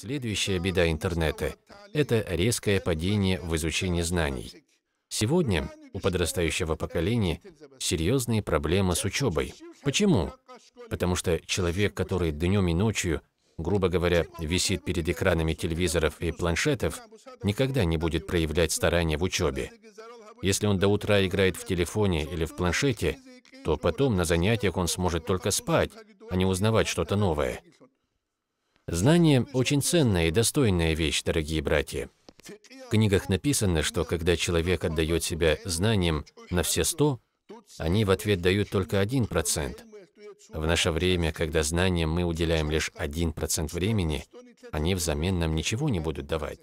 Следующая беда интернета – это резкое падение в изучении знаний. Сегодня у подрастающего поколения серьезные проблемы с учебой. Почему? Потому что человек, который днем и ночью, грубо говоря, висит перед экранами телевизоров и планшетов, никогда не будет проявлять старания в учебе. Если он до утра играет в телефоне или в планшете, то потом на занятиях он сможет только спать, а не узнавать что-то новое. Знание – очень ценная и достойная вещь, дорогие братья. В книгах написано, что когда человек отдает себя знаниям на все сто, они в ответ дают только один процент. В наше время, когда знаниям мы уделяем лишь один процент времени, они взамен нам ничего не будут давать.